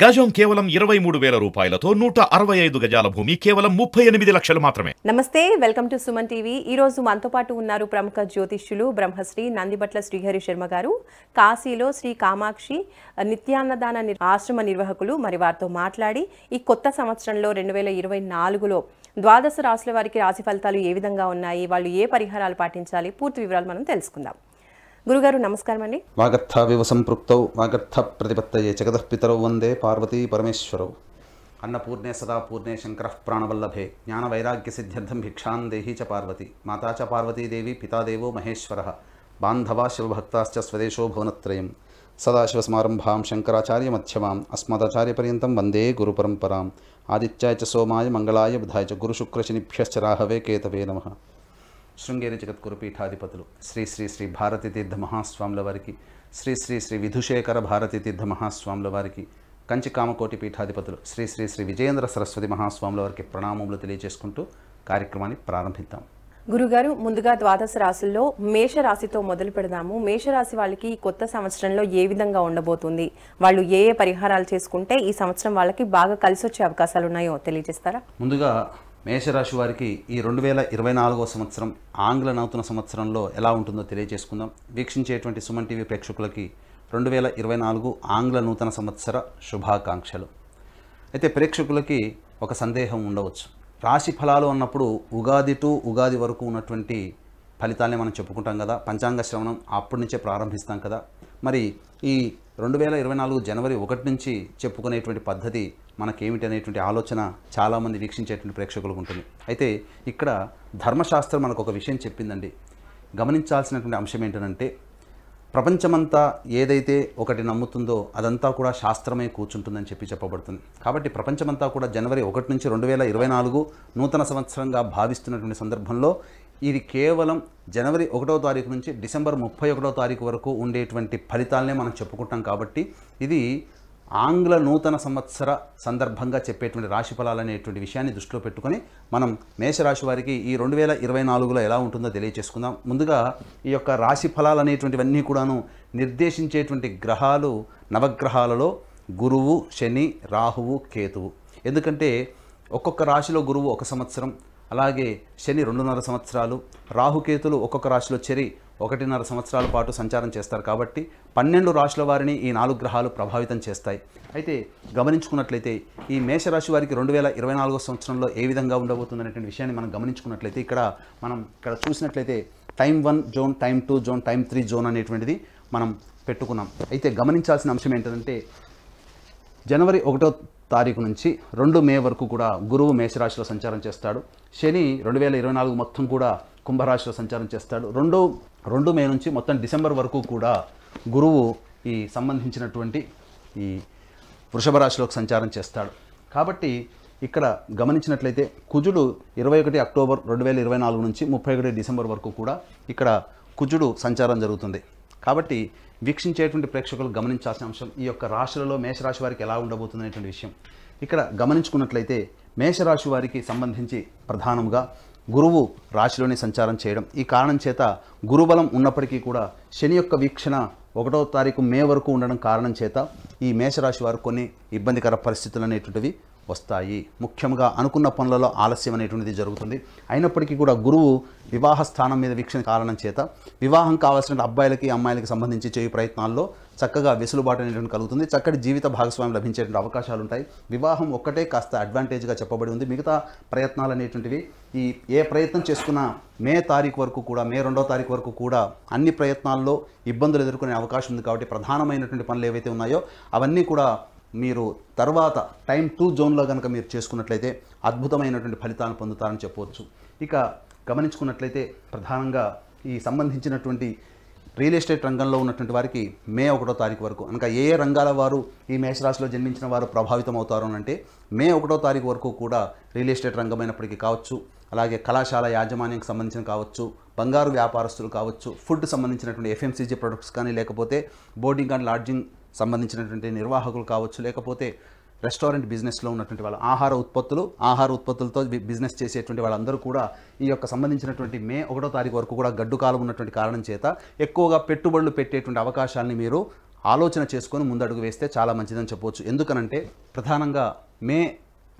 గజం కేవలం ఇరవై మూడు వేల రూపాయలతో నూట అరవై ఐదు గజాల భూమి కేవలం ముప్పై ఎనిమిది లక్షలు మాత్రమే నమస్తే వెల్కమ్ టు సుమన్ టీవీ ఈ రోజు మనతో పాటు ఉన్నారు ప్రముఖ జ్యోతిష్యులు బ్రహ్మశ్రీ నందిబట్ల శ్రీహరి శర్మ గారు కాశీలో శ్రీ కామాక్షి నిత్యాన్నదాన ఆశ్రమ నిర్వాహకులు మరి వారితో మాట్లాడి ఈ కొత్త సంవత్సరంలో రెండు వేల ఇరవై నాలుగులో ద్వాదశ రాశుల వారికి రాశి ఫలితాలు ఏ విధంగా ఉన్నాయి వాళ్ళు ఏ పరిహారాలు పాటించాలి పూర్తి వివరాలు మనం తెలుసుకుందాం గురుగారు నమస్కారం అండి వివ సంపృప్త వాగర్థ ప్రతిపత్తయే జగదఃపితరౌ వందే పార్వతీ పరమేశ్వరౌ అన్నపూర్ణే సదా పూర్ణే శంకర ప్రాణవల్లభే జ్ఞాన వైరాగ్య సిద్ధ్యర్థం భిక్షాన్ దేహి చ పార్వతి మాతా చ పార్వతీదేవి పితాదేవో మహేశ్వర బాంధవా శివభక్తాశ్చ స్వదేశో భువనత్రయం సదాశివసమారంభాం శంకరాచార్యమధ్యమాం అస్మదాచార్యపర్యంతం వందే గురు పరంపరాం ఆదిత్యాయ సోమాయ మంగళాయ బుధాయ గురుశుక్రశనిభ్యశ్చ రాహవే కేతవే నమ శృంగేరి జగద్గురు పీఠాధిపతులు శ్రీ శ్రీ శ్రీ భారతీతీర్థ మహాస్వాముల వారికి శ్రీ శ్రీ శ్రీ విధుశేఖర భారతీతీర్థ మహాస్వాముల వారికి కంచి కామకోటి పీఠాధిపతులు శ్రీ శ్రీ శ్రీ విజయేంద్ర సరస్వతి మహాస్వాముల వారికి ప్రణామములు తెలియజేసుకుంటూ కార్యక్రమాన్ని ప్రారంభిద్దాం గురుగారు ముందుగా ద్వాదశ రాశుల్లో మేషరాశితో మొదలు పెడదాము మేషరాశి వాళ్ళకి కొత్త సంవత్సరంలో ఏ విధంగా ఉండబోతుంది వాళ్ళు ఏ ఏ పరిహారాలు చేసుకుంటే ఈ సంవత్సరం వాళ్ళకి బాగా కలిసి వచ్చే అవకాశాలు ఉన్నాయో తెలియజేస్తారా ముందుగా మేషరాశి వారికి ఈ రెండు వేల ఇరవై నాలుగో సంవత్సరం ఆంగ్ల నూతన సంవత్సరంలో ఎలా ఉంటుందో తెలియజేసుకుందాం వీక్షించేటువంటి సుమన్ టీవీ ప్రేక్షకులకి రెండు వేల ఇరవై నాలుగు ఆంగ్ల నూతన సంవత్సర శుభాకాంక్షలు అయితే ప్రేక్షకులకి ఒక సందేహం ఉండవచ్చు రాశి ఫలాలు అన్నప్పుడు ఉగాది టు ఉగాది వరకు ఉన్నటువంటి ఫలితాలని మనం చెప్పుకుంటాం కదా పంచాంగ శ్రవణం అప్పటి నుంచే ప్రారంభిస్తాం కదా మరి ఈ రెండు వేల ఇరవై నాలుగు జనవరి ఒకటి నుంచి చెప్పుకునేటువంటి పద్ధతి మనకేమిటి అనేటువంటి ఆలోచన చాలామంది వీక్షించేటువంటి ప్రేక్షకులకు ఉంటుంది అయితే ఇక్కడ ధర్మశాస్త్రం మనకు ఒక విషయం చెప్పిందండి గమనించాల్సినటువంటి అంశం ఏంటంటే ప్రపంచమంతా ఏదైతే ఒకటి నమ్ముతుందో అదంతా కూడా శాస్త్రమే కూర్చుంటుందని చెప్పి చెప్పబడుతుంది కాబట్టి ప్రపంచమంతా కూడా జనవరి ఒకటి నుంచి రెండు వేల ఇరవై నాలుగు నూతన సంవత్సరంగా భావిస్తున్నటువంటి సందర్భంలో ఇది కేవలం జనవరి ఒకటో తారీఖు నుంచి డిసెంబర్ ముప్పై ఒకటో తారీఖు వరకు ఉండేటువంటి ఫలితాలనే మనం చెప్పుకుంటాం కాబట్టి ఇది ఆంగ్ల నూతన సంవత్సర సందర్భంగా చెప్పేటువంటి రాశి ఫలాలు అనేటువంటి విషయాన్ని దృష్టిలో పెట్టుకొని మనం మేషరాశి వారికి ఈ రెండు వేల ఇరవై నాలుగులో ఎలా ఉంటుందో తెలియచేసుకుందాం ముందుగా ఈ యొక్క రాశి ఫలాలు అనేటువంటివన్నీ కూడాను నిర్దేశించేటువంటి గ్రహాలు నవగ్రహాలలో గురువు శని రాహువు కేతువు ఎందుకంటే ఒక్కొక్క రాశిలో గురువు ఒక సంవత్సరం అలాగే శని రెండున్నర సంవత్సరాలు రాహుకేతులు ఒక్కొక్క రాశిలో చెరి ఒకటిన్నర సంవత్సరాల పాటు సంచారం చేస్తారు కాబట్టి పన్నెండు రాశుల వారిని ఈ నాలుగు గ్రహాలు ప్రభావితం చేస్తాయి అయితే గమనించుకున్నట్లయితే ఈ మేషరాశి వారికి రెండు వేల ఇరవై నాలుగో సంవత్సరంలో ఏ విధంగా ఉండబోతుంది అనేటువంటి విషయాన్ని మనం గమనించుకున్నట్లయితే ఇక్కడ మనం ఇక్కడ చూసినట్లయితే time one zone time two zone time three zone అనేటువంటిది మనం పెట్టుకున్నాం అయితే గమనించాల్సిన అంశం ఏంటంటే జనవరి ఒకటో తారీఖు నుంచి రెండు మే వరకు కూడా గురువు మేషరాశిలో సంచారం చేస్తాడు శని రెండు వేల ఇరవై నాలుగు మొత్తం కూడా కుంభరాశిలో సంచారం చేస్తాడు రెండో రెండు మే నుంచి మొత్తం డిసెంబర్ వరకు కూడా గురువు ఈ సంబంధించినటువంటి ఈ వృషభ రాశిలోకి సంచారం చేస్తాడు కాబట్టి ఇక్కడ గమనించినట్లయితే కుజుడు ఇరవై ఒకటి అక్టోబర్ రెండు వేల ఇరవై నాలుగు నుంచి ముప్పై ఒకటి డిసెంబర్ వరకు కూడా ఇక్కడ కుజుడు సంచారం జరుగుతుంది కాబట్టి వీక్షించేటువంటి ప్రేక్షకులు గమనించాల్సిన అంశం ఈ యొక్క రాశులలో మేషరాశి వారికి ఎలా ఉండబోతుంది అనేటువంటి విషయం ఇక్కడ గమనించుకున్నట్లయితే మేషరాశి వారికి సంబంధించి ప్రధానంగా గురువు రాశిలోనే సంచారం చేయడం ఈ కారణం చేత గురుబలం ఉన్నప్పటికీ కూడా శని యొక్క వీక్షణ ఒకటో తారీఖు మే వరకు ఉండడం కారణం చేత ఈ మేషరాశి వారు కొన్ని ఇబ్బందికర పరిస్థితులు అనేటువంటివి వస్తాయి ముఖ్యంగా అనుకున్న పనులలో ఆలస్యం అనేటువంటిది జరుగుతుంది అయినప్పటికీ కూడా గురువు వివాహ స్థానం మీద వీక్షణ కారణం చేత వివాహం కావాల్సిన అబ్బాయిలకి అమ్మాయిలకి సంబంధించి చేయు ప్రయత్నాల్లో చక్కగా వెసులుబాటు అనేటువంటి కలుగుతుంది చక్కటి జీవిత భాగస్వామి లభించేటువంటి అవకాశాలు ఉంటాయి వివాహం ఒక్కటే కాస్త అడ్వాంటేజ్గా చెప్పబడి ఉంది మిగతా ప్రయత్నాలు అనేటువంటివి ఈ ఏ ప్రయత్నం చేసుకున్నా మే తారీఖు వరకు కూడా మే రెండో తారీఖు వరకు కూడా అన్ని ప్రయత్నాల్లో ఇబ్బందులు ఎదుర్కొనే అవకాశం ఉంది కాబట్టి ప్రధానమైనటువంటి పనులు ఏవైతే ఉన్నాయో అవన్నీ కూడా మీరు తర్వాత టైం టూ జోన్లో కనుక మీరు చేసుకున్నట్లయితే అద్భుతమైనటువంటి ఫలితాలను పొందుతారని చెప్పవచ్చు ఇక గమనించుకున్నట్లయితే ప్రధానంగా ఈ సంబంధించినటువంటి రియల్ ఎస్టేట్ రంగంలో ఉన్నటువంటి వారికి మే ఒకటో తారీఖు వరకు అనక ఏ ఏ రంగాల వారు ఈ మేషరాశిలో జన్మించిన వారు ప్రభావితం అవుతారు అంటే మే ఒకటో తారీఖు వరకు కూడా రియల్ ఎస్టేట్ రంగమైనప్పటికీ కావచ్చు అలాగే కళాశాల యాజమాన్యానికి సంబంధించిన కావచ్చు బంగారు వ్యాపారస్తులు కావచ్చు ఫుడ్ సంబంధించినటువంటి ఎఫ్ఎంసీజీ ప్రొడక్ట్స్ కానీ లేకపోతే బోర్డింగ్ అండ్ లాడ్జింగ్ సంబంధించినటువంటి నిర్వాహకులు కావచ్చు లేకపోతే రెస్టారెంట్ బిజినెస్లో ఉన్నటువంటి వాళ్ళు ఆహార ఉత్పత్తులు ఆహార ఉత్పత్తులతో బిజినెస్ చేసేటువంటి వాళ్ళందరూ కూడా ఈ యొక్క సంబంధించినటువంటి మే ఒకటో తారీఖు వరకు కూడా గడ్డు కాలం ఉన్నటువంటి కారణం చేత ఎక్కువగా పెట్టుబడులు పెట్టేటువంటి అవకాశాలని మీరు ఆలోచన చేసుకొని ముందడుగు వేస్తే చాలా మంచిదని చెప్పవచ్చు ఎందుకనంటే ప్రధానంగా మే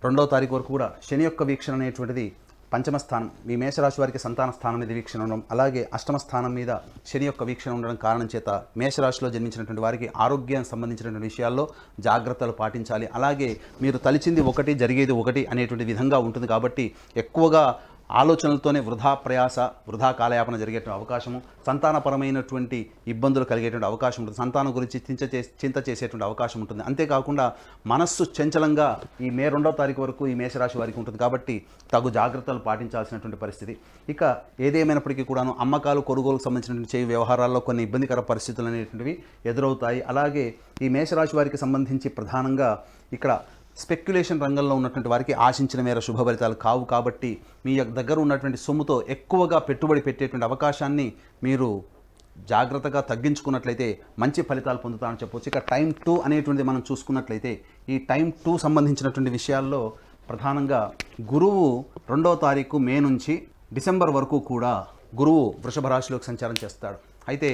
రెండవ తారీఖు వరకు కూడా శని యొక్క వీక్షణ అనేటువంటిది పంచమ స్థానం మీ మేషరాశి వారికి సంతాన స్థానం మీద వీక్షణ ఉండడం అలాగే అష్టమ స్థానం మీద శని యొక్క వీక్షణ ఉండడం కారణం చేత మేషరాశిలో జన్మించినటువంటి వారికి ఆరోగ్యం సంబంధించినటువంటి విషయాల్లో జాగ్రత్తలు పాటించాలి అలాగే మీరు తలిచింది ఒకటి జరిగేది ఒకటి అనేటువంటి విధంగా ఉంటుంది కాబట్టి ఎక్కువగా ఆలోచనలతోనే వృధా ప్రయాస వృధా కాలయాపన జరిగేటువంటి అవకాశము సంతానపరమైనటువంటి ఇబ్బందులు కలిగేటువంటి అవకాశం ఉంటుంది సంతానం గురించి చింత చే చింత చేసేటువంటి అవకాశం ఉంటుంది అంతేకాకుండా మనస్సు చంచలంగా ఈ మే రెండవ తారీఖు వరకు ఈ మేషరాశి వారికి ఉంటుంది కాబట్టి తగు జాగ్రత్తలు పాటించాల్సినటువంటి పరిస్థితి ఇక ఏదేమైనప్పటికీ కూడాను అమ్మకాలు కొనుగోలుకు సంబంధించినటువంటి చేయి వ్యవహారాల్లో కొన్ని ఇబ్బందికర పరిస్థితులు అనేటువంటివి ఎదురవుతాయి అలాగే ఈ మేషరాశి వారికి సంబంధించి ప్రధానంగా ఇక్కడ స్పెక్యులేషన్ రంగంలో ఉన్నటువంటి వారికి ఆశించిన మేర శుభ ఫలితాలు కావు కాబట్టి మీ దగ్గర ఉన్నటువంటి సొమ్ముతో ఎక్కువగా పెట్టుబడి పెట్టేటువంటి అవకాశాన్ని మీరు జాగ్రత్తగా తగ్గించుకున్నట్లయితే మంచి ఫలితాలు పొందుతామని చెప్పవచ్చు ఇక టైం టూ అనేటువంటిది మనం చూసుకున్నట్లయితే ఈ టైం టూ సంబంధించినటువంటి విషయాల్లో ప్రధానంగా గురువు రెండవ తారీఖు మే నుంచి డిసెంబర్ వరకు కూడా గురువు వృషభ రాశిలోకి సంచారం చేస్తాడు అయితే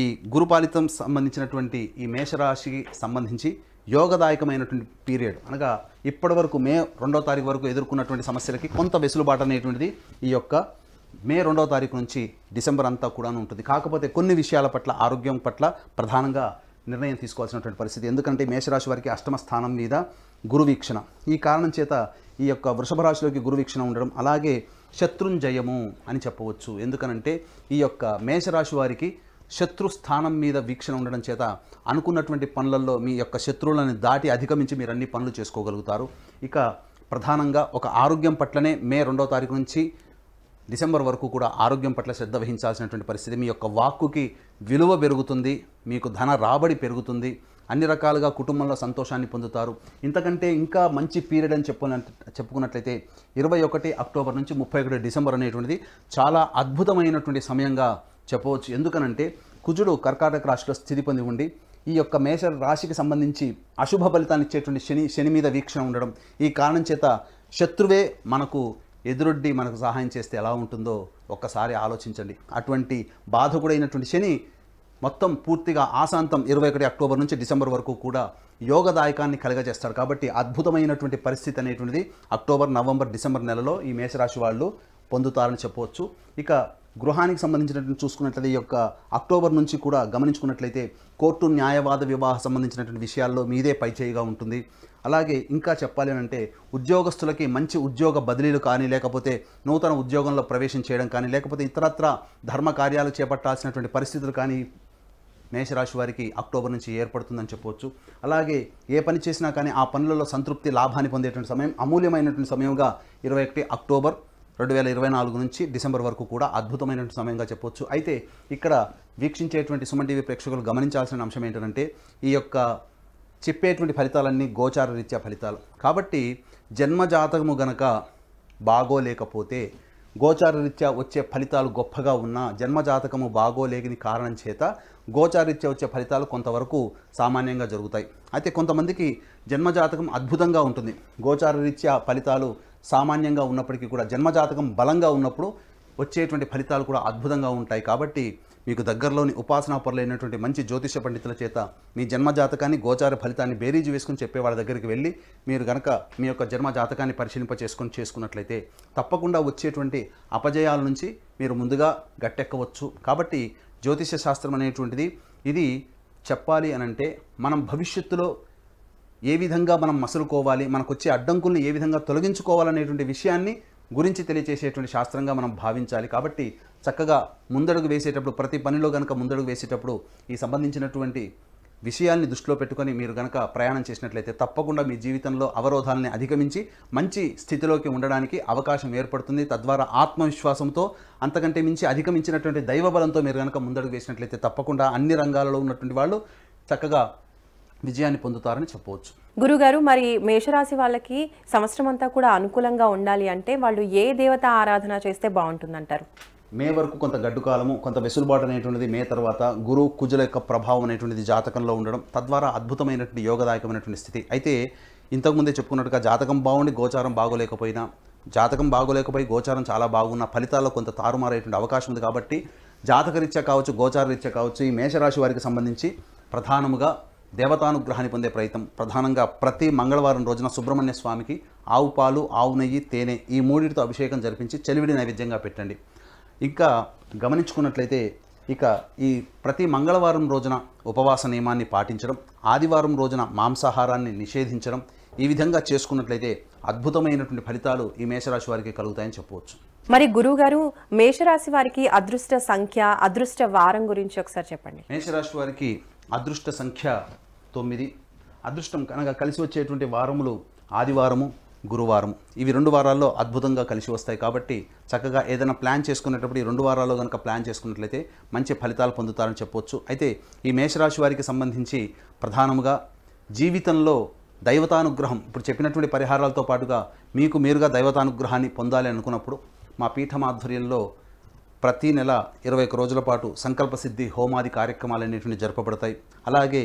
ఈ గురుపాలితం సంబంధించినటువంటి ఈ మేషరాశికి సంబంధించి యోగదాయకమైనటువంటి పీరియడ్ అనగా ఇప్పటి వరకు మే రెండో తారీఖు వరకు ఎదుర్కొన్నటువంటి సమస్యలకి కొంత వెసులుబాటు అనేటువంటిది ఈ యొక్క మే రెండో తారీఖు నుంచి డిసెంబర్ అంతా కూడా ఉంటుంది కాకపోతే కొన్ని విషయాల పట్ల ఆరోగ్యం పట్ల ప్రధానంగా నిర్ణయం తీసుకోవాల్సినటువంటి పరిస్థితి ఎందుకంటే మేషరాశి వారికి అష్టమ స్థానం మీద గురువీక్షణ ఈ కారణం చేత ఈ యొక్క వృషభ రాశిలోకి గురువీక్షణ ఉండడం అలాగే శత్రుంజయము అని చెప్పవచ్చు ఎందుకనంటే ఈ యొక్క మేషరాశి వారికి శత్రు స్థానం మీద వీక్షణ ఉండడం చేత అనుకున్నటువంటి పనులలో మీ యొక్క శత్రువులను దాటి అధిగమించి మీరు అన్ని పనులు చేసుకోగలుగుతారు ఇక ప్రధానంగా ఒక ఆరోగ్యం పట్లనే మే రెండవ తారీఖు నుంచి డిసెంబర్ వరకు కూడా ఆరోగ్యం పట్ల శ్రద్ధ వహించాల్సినటువంటి పరిస్థితి మీ యొక్క వాక్కుకి విలువ పెరుగుతుంది మీకు ధన రాబడి పెరుగుతుంది అన్ని రకాలుగా కుటుంబంలో సంతోషాన్ని పొందుతారు ఇంతకంటే ఇంకా మంచి పీరియడ్ అని చెప్పు చెప్పుకున్నట్లయితే ఇరవై ఒకటి అక్టోబర్ నుంచి ముప్పై ఒకటి డిసెంబర్ అనేటువంటిది చాలా అద్భుతమైనటువంటి సమయంగా చెప్పవచ్చు ఎందుకనంటే కుజుడు కర్కాటక రాశిలో స్థితి పొంది ఉండి ఈ యొక్క మేష రాశికి సంబంధించి అశుభ ఫలితాన్ని ఇచ్చేటువంటి శని శని మీద వీక్షణ ఉండడం ఈ కారణం చేత శత్రువే మనకు ఎదురొడ్డి మనకు సహాయం చేస్తే ఎలా ఉంటుందో ఒక్కసారి ఆలోచించండి అటువంటి బాధకుడైనటువంటి శని మొత్తం పూర్తిగా ఆశాంతం ఇరవై ఒకటి అక్టోబర్ నుంచి డిసెంబర్ వరకు కూడా యోగదాయకాన్ని కలగజేస్తాడు కాబట్టి అద్భుతమైనటువంటి పరిస్థితి అనేటువంటిది అక్టోబర్ నవంబర్ డిసెంబర్ నెలలో ఈ మేషరాశి వాళ్ళు పొందుతారని చెప్పవచ్చు ఇక గృహానికి సంబంధించినటువంటి చూసుకున్నట్లయితే ఈ యొక్క అక్టోబర్ నుంచి కూడా గమనించుకున్నట్లయితే కోర్టు న్యాయవాద వివాహ సంబంధించినటువంటి విషయాల్లో మీదే పైచేయిగా ఉంటుంది అలాగే ఇంకా చెప్పాలి అంటే ఉద్యోగస్తులకి మంచి ఉద్యోగ బదిలీలు కానీ లేకపోతే నూతన ఉద్యోగంలో ప్రవేశం చేయడం కానీ లేకపోతే ఇతరత్ర ధర్మ కార్యాలు చేపట్టాల్సినటువంటి పరిస్థితులు కానీ మేషరాశి వారికి అక్టోబర్ నుంచి ఏర్పడుతుందని చెప్పవచ్చు అలాగే ఏ పని చేసినా కానీ ఆ పనులలో సంతృప్తి లాభాన్ని పొందేటువంటి సమయం అమూల్యమైనటువంటి సమయంగా ఇరవై ఒకటి అక్టోబర్ రెండు వేల ఇరవై నాలుగు నుంచి డిసెంబర్ వరకు కూడా అద్భుతమైనటువంటి సమయంగా చెప్పొచ్చు అయితే ఇక్కడ వీక్షించేటువంటి సుమన్ టీవీ ప్రేక్షకులు గమనించాల్సిన అంశం ఏంటంటే ఈ యొక్క చెప్పేటువంటి ఫలితాలన్నీ గోచార రీత్యా ఫలితాలు కాబట్టి జన్మజాతకము గనక బాగోలేకపోతే గోచారరీత్యా వచ్చే ఫలితాలు గొప్పగా ఉన్నా జన్మజాతకము బాగోలేని కారణం చేత గోచారరీత్యా వచ్చే ఫలితాలు కొంతవరకు సామాన్యంగా జరుగుతాయి అయితే కొంతమందికి జన్మజాతకం అద్భుతంగా ఉంటుంది గోచారరీత్యా ఫలితాలు సామాన్యంగా ఉన్నప్పటికీ కూడా జన్మజాతకం బలంగా ఉన్నప్పుడు వచ్చేటువంటి ఫలితాలు కూడా అద్భుతంగా ఉంటాయి కాబట్టి మీకు దగ్గరలోని ఉపాసనా పరులైనటువంటి మంచి జ్యోతిష పండితుల చేత మీ జన్మ జాతకాన్ని గోచార ఫలితాన్ని బేరీజు వేసుకుని చెప్పేవాళ్ళ దగ్గరికి వెళ్ళి మీరు గనక మీ యొక్క జన్మ జాతకాన్ని పరిశీలింప చేసుకొని చేసుకున్నట్లయితే తప్పకుండా వచ్చేటువంటి అపజయాల నుంచి మీరు ముందుగా గట్టెక్కవచ్చు కాబట్టి జ్యోతిష శాస్త్రం అనేటువంటిది ఇది చెప్పాలి అనంటే మనం భవిష్యత్తులో ఏ విధంగా మనం మసులుకోవాలి మనకు వచ్చే అడ్డంకుల్ని ఏ విధంగా తొలగించుకోవాలనేటువంటి విషయాన్ని గురించి తెలియచేసేటువంటి శాస్త్రంగా మనం భావించాలి కాబట్టి చక్కగా ముందడుగు వేసేటప్పుడు ప్రతి పనిలో కనుక ముందడుగు వేసేటప్పుడు ఈ సంబంధించినటువంటి విషయాల్ని దృష్టిలో పెట్టుకొని మీరు కనుక ప్రయాణం చేసినట్లయితే తప్పకుండా మీ జీవితంలో అవరోధాలని అధిగమించి మంచి స్థితిలోకి ఉండడానికి అవకాశం ఏర్పడుతుంది తద్వారా ఆత్మవిశ్వాసంతో అంతకంటే మించి అధిగమించినటువంటి దైవ మీరు కనుక ముందడుగు వేసినట్లయితే తప్పకుండా అన్ని రంగాలలో ఉన్నటువంటి వాళ్ళు చక్కగా విజయాన్ని పొందుతారని చెప్పవచ్చు గురుగారు మరి మేషరాశి వాళ్ళకి సంవత్సరం అంతా కూడా అనుకూలంగా ఉండాలి అంటే వాళ్ళు ఏ దేవత ఆరాధన చేస్తే బాగుంటుందంటారు మే వరకు కొంత గడ్డు కాలము కొంత వెసులుబాటు అనేటువంటిది మే తర్వాత గురు కుజుల యొక్క ప్రభావం అనేటువంటిది జాతకంలో ఉండడం తద్వారా అద్భుతమైనటువంటి యోగదాయకమైనటువంటి స్థితి అయితే ఇంతకుముందే చెప్పుకున్నట్టుగా జాతకం బాగుండి గోచారం బాగోలేకపోయినా జాతకం బాగోలేకపోయి గోచారం చాలా బాగున్న ఫలితాల్లో కొంత తారుమారయ్యేటువంటి అవకాశం ఉంది కాబట్టి జాతకరీత్యా కావచ్చు గోచారరీత్యా కావచ్చు ఈ మేషరాశి వారికి సంబంధించి ప్రధానముగా దేవతానుగ్రహాన్ని పొందే ప్రయత్నం ప్రధానంగా ప్రతి మంగళవారం రోజున సుబ్రహ్మణ్య స్వామికి ఆవు పాలు ఆవు నెయ్యి తేనె ఈ మూడింటితో అభిషేకం జరిపించి చెలివిడి నైవేద్యంగా పెట్టండి ఇంకా గమనించుకున్నట్లయితే ఇక ఈ ప్రతి మంగళవారం రోజున ఉపవాస నియమాన్ని పాటించడం ఆదివారం రోజున మాంసాహారాన్ని నిషేధించడం ఈ విధంగా చేసుకున్నట్లయితే అద్భుతమైనటువంటి ఫలితాలు ఈ మేషరాశి వారికి కలుగుతాయని చెప్పవచ్చు మరి గురువు గారు మేషరాశి వారికి అదృష్ట సంఖ్య అదృష్ట వారం గురించి ఒకసారి చెప్పండి మేషరాశి వారికి అదృష్ట సంఖ్య తొమ్మిది అదృష్టం కనుక కలిసి వచ్చేటువంటి వారములు ఆదివారము గురువారం ఇవి రెండు వారాల్లో అద్భుతంగా కలిసి వస్తాయి కాబట్టి చక్కగా ఏదైనా ప్లాన్ చేసుకునేటప్పుడు ఈ రెండు వారాల్లో కనుక ప్లాన్ చేసుకున్నట్లయితే మంచి ఫలితాలు పొందుతారని చెప్పొచ్చు అయితే ఈ మేషరాశి వారికి సంబంధించి ప్రధానముగా జీవితంలో దైవతానుగ్రహం ఇప్పుడు చెప్పినటువంటి పరిహారాలతో పాటుగా మీకు మీరుగా దైవతానుగ్రహాన్ని పొందాలి అనుకున్నప్పుడు మా పీఠం ఆధ్వర్యంలో ప్రతీ నెల ఇరవై ఒక రోజుల పాటు సంకల్పసిద్ధి హోమాది కార్యక్రమాలు అనేటువంటి జరపబడతాయి అలాగే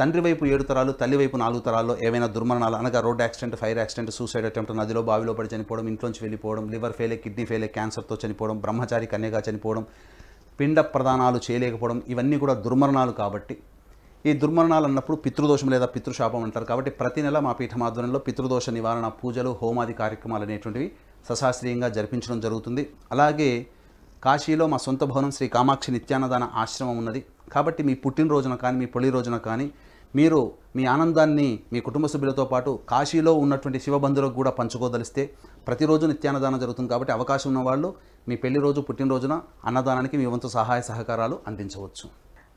తండ్రి వైపు ఏడు తరాలు తల్లి వైపు నాలుగు తరాల్లో ఏవైనా దుర్మరణాలు అనగా road accident fire accident suicide attempt నదిలో బావిలో పడి చనిపోవడం ఇంట్లోంచి వెళ్ళిపోవడం లివర్ ఫెయిలే కిడ్నీ ఫెయిలే క్యాన్సర్తో చనిపోవడం బ్రహ్మచారి కన్యగా చనిపోవడం పిండ ప్రదానాలు చేయలేకపోవడం ఇవన్నీ కూడా దుర్మరణాలు కాబట్టి ఈ దుర్మరణాలు అన్నప్పుడు పితృదోషం లేదా పితృశాపం అంటారు కాబట్టి ప్రతి నెల మా పీఠం ఆధ్వర్యంలో పితృదోష నివారణ పూజలు హోమాది కార్యక్రమాలు అనేటువంటివి సశాస్త్రీయంగా జరిపించడం జరుగుతుంది అలాగే కాశీలో మా సొంత భవనం శ్రీ కామాక్షి నిత్యానదాన ఆశ్రమం ఉన్నది కాబట్టి మీ పుట్టినరోజున కానీ మీ పొలి రోజున కానీ మీరు మీ ఆనందాన్ని మీ కుటుంబ సభ్యులతో పాటు కాశీలో ఉన్నటువంటి శివబంధులకు కూడా పంచుకోదలిస్తే ప్రతిరోజు నిత్యాన్నదానం జరుగుతుంది కాబట్టి అవకాశం ఉన్న వాళ్ళు మీ పెళ్లి రోజు పుట్టినరోజున అన్నదానానికి మీ వంతు సహాయ సహకారాలు అందించవచ్చు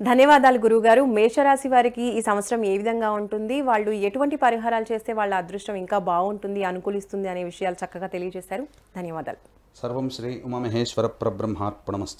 ధన్యవాదాలు గురువుగారు మేషరాశి వారికి ఈ సంవత్సరం ఏ విధంగా ఉంటుంది వాళ్ళు ఎటువంటి పరిహారాలు చేస్తే వాళ్ళ అదృష్టం ఇంకా బాగుంటుంది అనుకూలిస్తుంది అనే విషయాలు చక్కగా తెలియజేశారు ధన్యవాదాలు సర్వం శ్రీ ఉమామహేశ్వర పరబ్రహ్మార్పణమస్తు